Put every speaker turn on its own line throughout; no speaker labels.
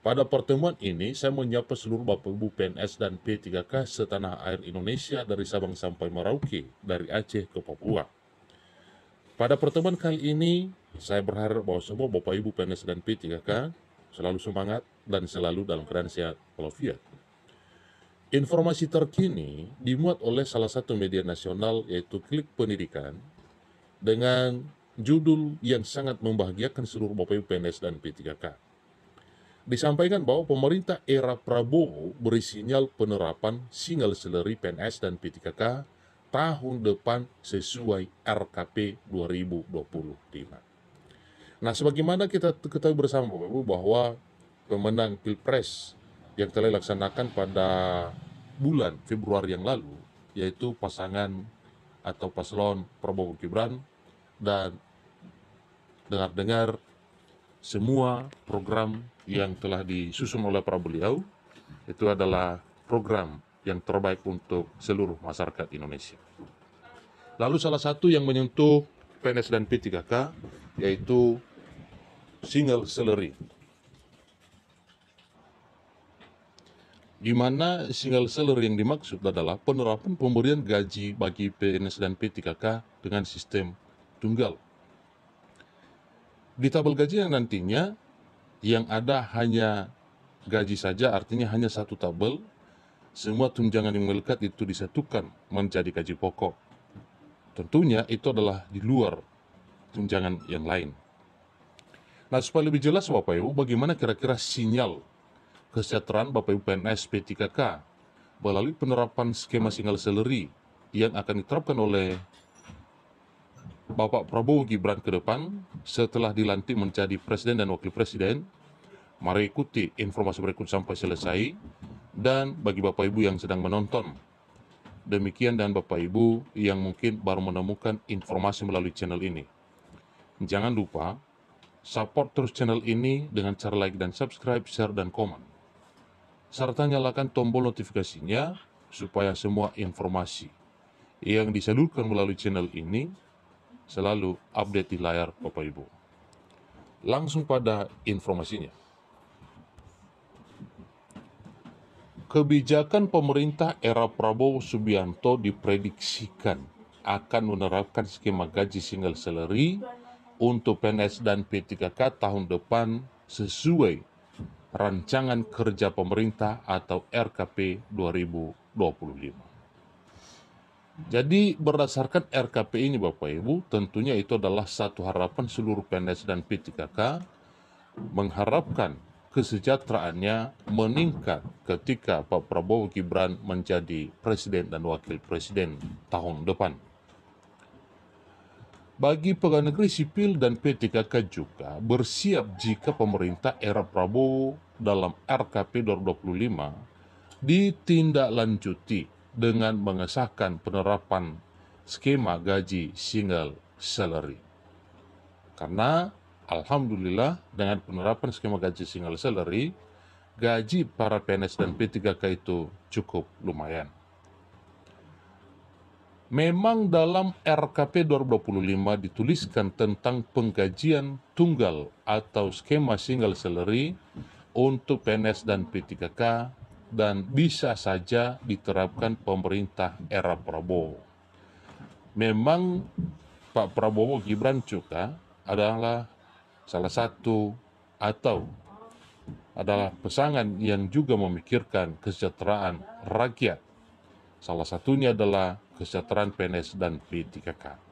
Pada pertemuan ini, saya menyapa seluruh Bapak Ibu PNS dan P3K setanah air Indonesia dari Sabang sampai Merauke, dari Aceh ke Papua. Pada pertemuan kali ini, saya berharap bahwa semua Bapak Ibu PNS dan P3K selalu semangat dan selalu dalam keadaan sehat walafiat. Informasi terkini dimuat oleh salah satu media nasional yaitu Klik Pendidikan dengan judul yang sangat membahagiakan seluruh Bapak Ibu PNS dan P3K disampaikan bahwa pemerintah era Prabowo beri sinyal penerapan single salary PNS dan p tahun depan sesuai RKP 2025. Nah, sebagaimana kita ketahui bersama Bapak Ibu bahwa pemenang Pilpres yang telah dilaksanakan pada bulan Februari yang lalu yaitu pasangan atau paslon Prabowo Gibran dan dengar-dengar semua program yang telah disusun oleh para beliau itu adalah program yang terbaik untuk seluruh masyarakat Indonesia. Lalu salah satu yang menyentuh PNS dan P3K yaitu single salary. Di mana single salary yang dimaksud adalah penerapan pemberian gaji bagi PNS dan P3K dengan sistem tunggal. Di tabel gaji yang nantinya yang ada hanya gaji saja, artinya hanya satu tabel, semua tunjangan yang melekat itu disatukan menjadi gaji pokok. Tentunya itu adalah di luar tunjangan yang lain. Nah, supaya lebih jelas Bapak Ibu, bagaimana kira-kira sinyal kesejahteraan Bapak Ibu PNS P3K melalui penerapan skema single salary yang akan diterapkan oleh Bapak Prabowo Gibran ke depan setelah dilantik menjadi presiden dan wakil presiden. Mari ikuti informasi berikut sampai selesai. Dan bagi Bapak Ibu yang sedang menonton, demikian dan Bapak Ibu yang mungkin baru menemukan informasi melalui channel ini. Jangan lupa support terus channel ini dengan cara like dan subscribe, share, dan komen. Serta nyalakan tombol notifikasinya supaya semua informasi yang disalurkan melalui channel ini selalu update di layar Bapak Ibu. Langsung pada informasinya. Kebijakan pemerintah era Prabowo Subianto diprediksikan akan menerapkan skema gaji single salary untuk PNS dan P3K tahun depan sesuai rancangan kerja pemerintah atau RKP 2025. Jadi berdasarkan RKP ini Bapak Ibu, tentunya itu adalah satu harapan seluruh PNS dan P3K mengharapkan kesejahteraannya meningkat ketika Pak Prabowo Gibran menjadi presiden dan wakil presiden tahun depan. Bagi pegawai negeri sipil dan P3K juga bersiap jika pemerintah era Prabowo dalam RKP 2025 ditindaklanjuti dengan mengesahkan penerapan skema gaji single salary. Karena alhamdulillah dengan penerapan skema gaji single salary, gaji para PNS dan P3K itu cukup lumayan. Memang dalam RKP 2025 dituliskan tentang penggajian tunggal atau skema single salary untuk PNS dan P3K dan bisa saja diterapkan pemerintah era Prabowo. Memang Pak Prabowo Gibran juga adalah salah satu atau adalah pesangan yang juga memikirkan kesejahteraan rakyat. Salah satunya adalah kesejahteraan PNS dan P3K.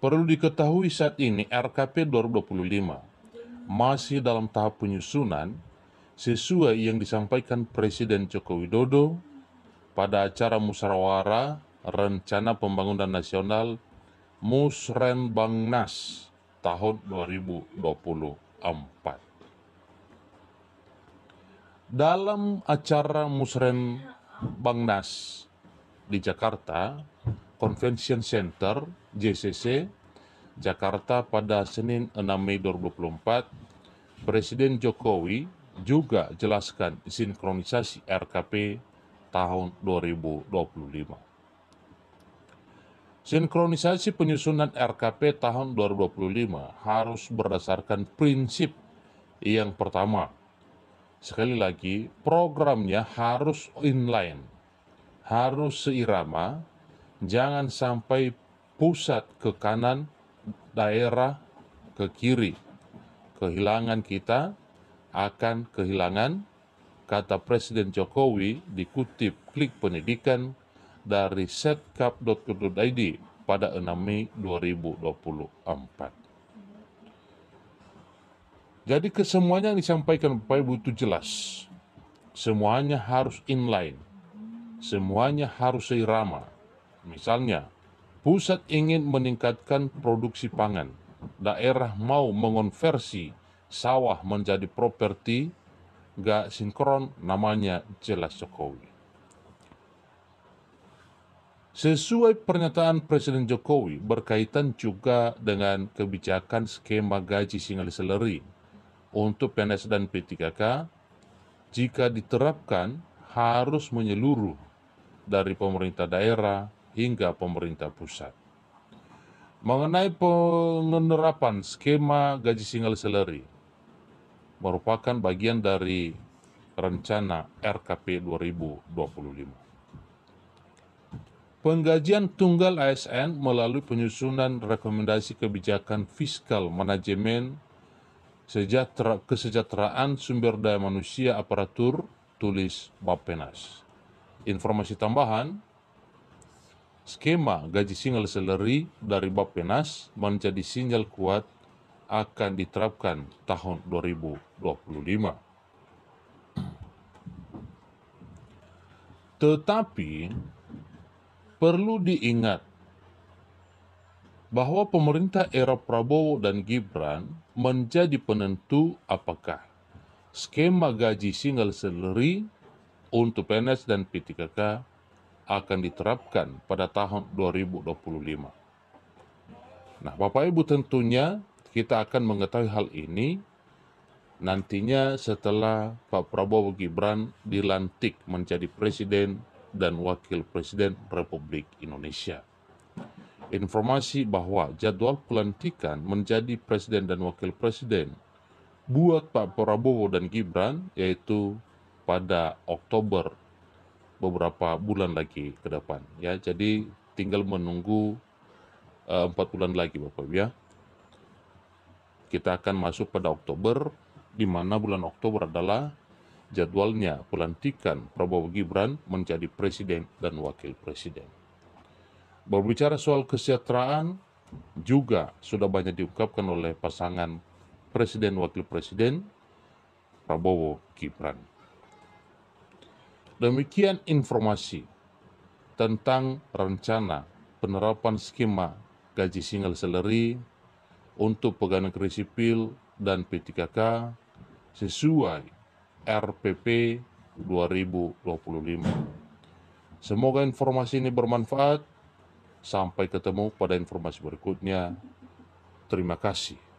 Perlu diketahui saat ini RKP 2025 masih dalam tahap penyusunan sesuai yang disampaikan Presiden Joko Widodo pada acara musyawarah Rencana Pembangunan Nasional Musrenbangnas tahun 2024. Dalam acara Musrenbangnas di Jakarta, Convention Center JCC Jakarta pada Senin 6 Mei 2024, Presiden Jokowi juga jelaskan sinkronisasi RKP tahun 2025. Sinkronisasi penyusunan RKP tahun 2025 harus berdasarkan prinsip yang pertama. Sekali lagi, programnya harus inline, harus seirama, jangan sampai pusat ke kanan daerah ke kiri. Kehilangan kita akan kehilangan, kata Presiden Jokowi dikutip klik pendidikan dari setcap.co.id pada 6 Mei 2024. Jadi kesemuanya yang disampaikan Bapak Ibu itu jelas. Semuanya harus inline. Semuanya harus seirama. Misalnya, Pusat ingin meningkatkan produksi pangan. Daerah mau mengonversi sawah menjadi properti. Gak sinkron namanya jelas Jokowi. Sesuai pernyataan Presiden Jokowi berkaitan juga dengan kebijakan skema gaji single salary untuk PNS dan P3K, jika diterapkan harus menyeluruh dari pemerintah daerah, hingga pemerintah pusat. Mengenai penerapan skema gaji single salary, merupakan bagian dari rencana RKP 2025. Penggajian tunggal ASN melalui penyusunan rekomendasi kebijakan fiskal manajemen sejahtera, kesejahteraan sumber daya manusia aparatur tulis Bappenas. Informasi tambahan Skema gaji single salary dari Bappenas menjadi sinyal kuat akan diterapkan tahun 2025. Tetapi perlu diingat bahwa pemerintah era Prabowo dan Gibran menjadi penentu apakah skema gaji single salary untuk PNS dan P3K akan diterapkan pada tahun 2025. Nah, Bapak Ibu tentunya kita akan mengetahui hal ini nantinya setelah Pak Prabowo Gibran dilantik menjadi presiden dan wakil presiden Republik Indonesia. Informasi bahwa jadwal pelantikan menjadi presiden dan wakil presiden buat Pak Prabowo dan Gibran yaitu pada Oktober beberapa bulan lagi ke depan ya. Jadi tinggal menunggu eh, empat uh, bulan lagi Bapak Ibu ya. Kita akan masuk pada Oktober di mana bulan Oktober adalah jadwalnya pelantikan Prabowo Gibran menjadi presiden dan wakil presiden. Berbicara soal kesejahteraan juga sudah banyak diungkapkan oleh pasangan presiden wakil presiden Prabowo Gibran. Demikian informasi tentang rencana penerapan skema gaji single salary untuk pegawai negeri sipil dan P3K sesuai RPP 2025. Semoga informasi ini bermanfaat. Sampai ketemu pada informasi berikutnya. Terima kasih.